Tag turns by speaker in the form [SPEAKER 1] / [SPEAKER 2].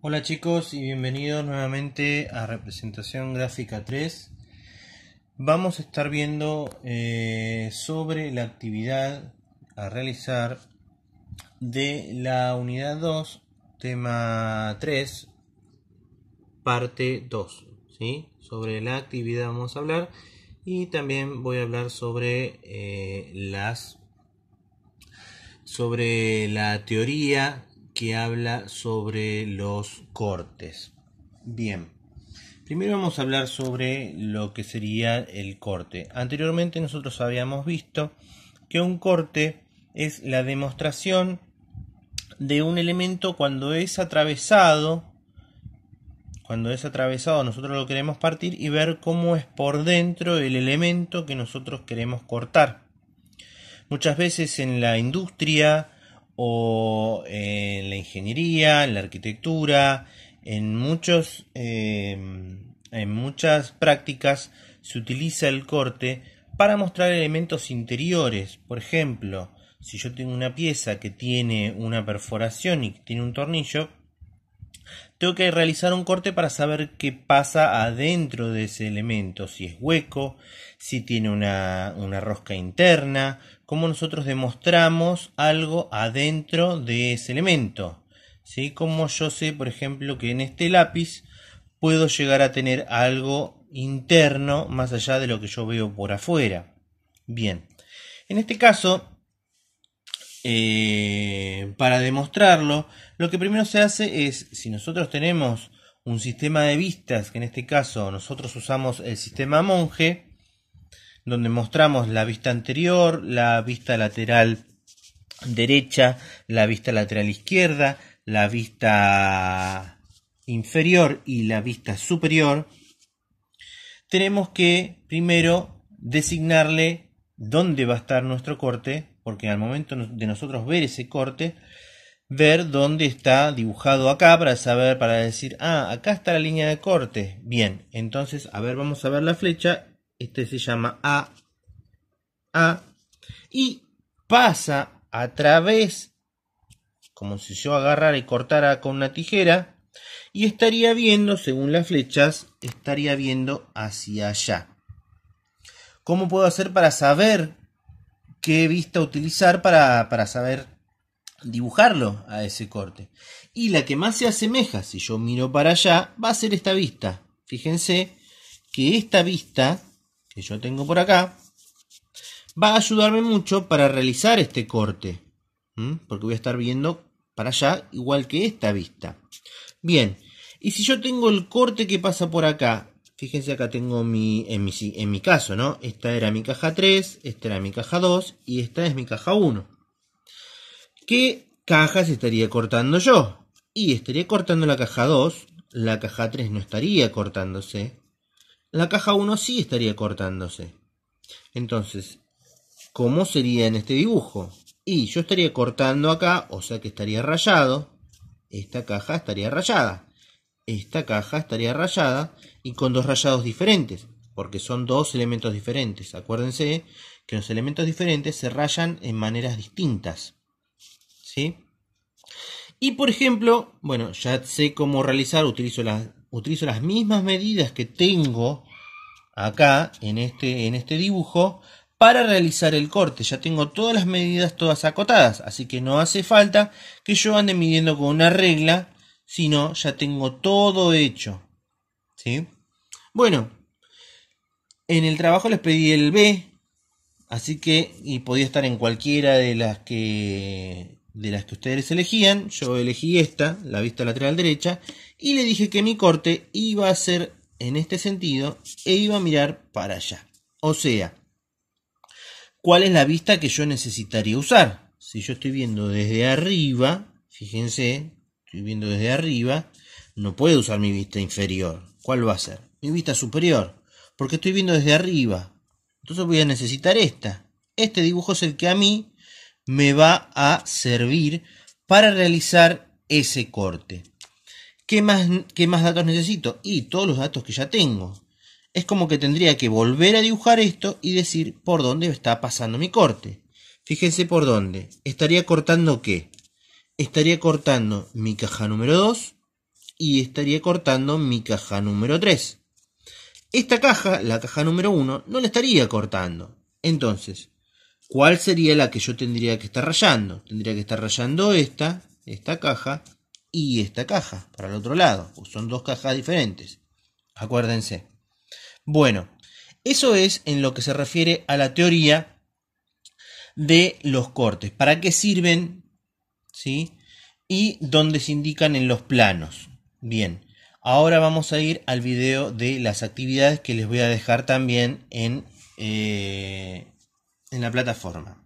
[SPEAKER 1] Hola chicos y bienvenidos nuevamente a Representación Gráfica 3. Vamos a estar viendo eh, sobre la actividad a realizar de la unidad 2, tema 3, parte 2. ¿sí? Sobre la actividad vamos a hablar y también voy a hablar sobre eh, las sobre la teoría que habla sobre los cortes. Bien, primero vamos a hablar sobre lo que sería el corte. Anteriormente nosotros habíamos visto que un corte es la demostración de un elemento cuando es atravesado, cuando es atravesado nosotros lo queremos partir y ver cómo es por dentro el elemento que nosotros queremos cortar. Muchas veces en la industria, o en la ingeniería, en la arquitectura, en, muchos, em, en muchas prácticas se utiliza el corte para mostrar elementos interiores. Por ejemplo, si yo tengo una pieza que tiene una perforación y que tiene un tornillo, tengo que realizar un corte para saber qué pasa adentro de ese elemento, si es hueco, si tiene una, rosca interna, cómo nosotros demostramos algo adentro de ese elemento. ¿sí? Como yo sé, por ejemplo, que en este lápiz puedo llegar a tener algo interno más allá de lo que yo veo por afuera. Bien, en este caso, eh, para demostrarlo, lo que primero se hace es, si nosotros tenemos un sistema de vistas, que en este caso nosotros usamos el sistema monje, donde mostramos la vista anterior, la vista lateral derecha, la vista lateral izquierda, la vista inferior y la vista superior, tenemos que primero designarle dónde va a estar nuestro corte, porque al momento de nosotros ver ese corte, ver dónde está dibujado acá para saber, para decir, ah, acá está la línea de corte. Bien, entonces, a ver, vamos a ver la flecha. Este se llama A. A. Y pasa a través, como si yo agarrara y cortara con una tijera, y estaría viendo, según las flechas, estaría viendo hacia allá. ¿Cómo puedo hacer para saber qué vista utilizar para, para saber dibujarlo a ese corte. Y la que más se asemeja, si yo miro para allá, va a ser esta vista. Fíjense que esta vista que yo tengo por acá va a ayudarme mucho para realizar este corte. Porque voy a estar viendo para allá igual que esta vista. Bien, y si yo tengo el corte que pasa por acá, fíjense acá tengo mi, en mi, en mi caso, ¿no? Esta era mi caja 3, esta era mi caja 2 y esta es mi caja 1. ¿Qué cajas estaría cortando yo? Y estaría cortando la caja 2, la caja 3 no estaría cortándose, la caja 1 sí estaría cortándose. Entonces, ¿cómo sería en este dibujo? Y yo estaría cortando acá, o sea que estaría rayado, esta caja estaría rayada, esta caja estaría rayada y con dos rayados diferentes, porque son dos elementos diferentes. Acuérdense que los elementos diferentes se rayan en maneras distintas. ¿sí? Y por ejemplo, bueno, ya sé cómo realizar, utilizo las, utilizo las mismas medidas que tengo acá en este, en este dibujo para realizar el corte. Ya tengo todas las medidas todas acotadas, así que no hace falta que yo ande midiendo con una regla, sino ya tengo todo hecho. ¿Sí? Bueno, en el trabajo les pedí el B, así que y podía estar en cualquiera de las que de las que ustedes elegían, yo elegí esta, la vista lateral derecha, y le dije que mi corte iba a ser en este sentido e iba a mirar para allá. O sea, ¿cuál es la vista que yo necesitaría usar? Si yo estoy viendo desde arriba, fíjense, estoy viendo desde arriba, no puedo usar mi vista inferior. ¿Cuál va a ser? Mi vista superior, porque estoy viendo desde arriba. Entonces voy a necesitar esta. Este dibujo es el que a mí me va a servir para realizar ese corte. ¿Qué más, datos necesito? Y todos los datos que ya tengo. Es como que tendría que volver a dibujar esto y decir por dónde está pasando mi corte. Fíjense por dónde. Estaría cortando qué? Estaría cortando mi caja número 2 y estaría cortando mi caja número 3. Esta caja, la caja número 1, no la estaría cortando. Entonces, ¿Cuál sería la que yo tendría que estar rayando? Tendría que estar rayando esta, esta caja y esta caja para el otro lado. Pues son dos cajas diferentes. Acuérdense. Bueno, eso es en lo que se refiere a la teoría de los cortes. ¿Para qué sirven? ¿Sí? Y dónde se indican en los planos. Bien, ahora vamos a ir al video de las actividades que les voy a dejar también en... Eh, en la plataforma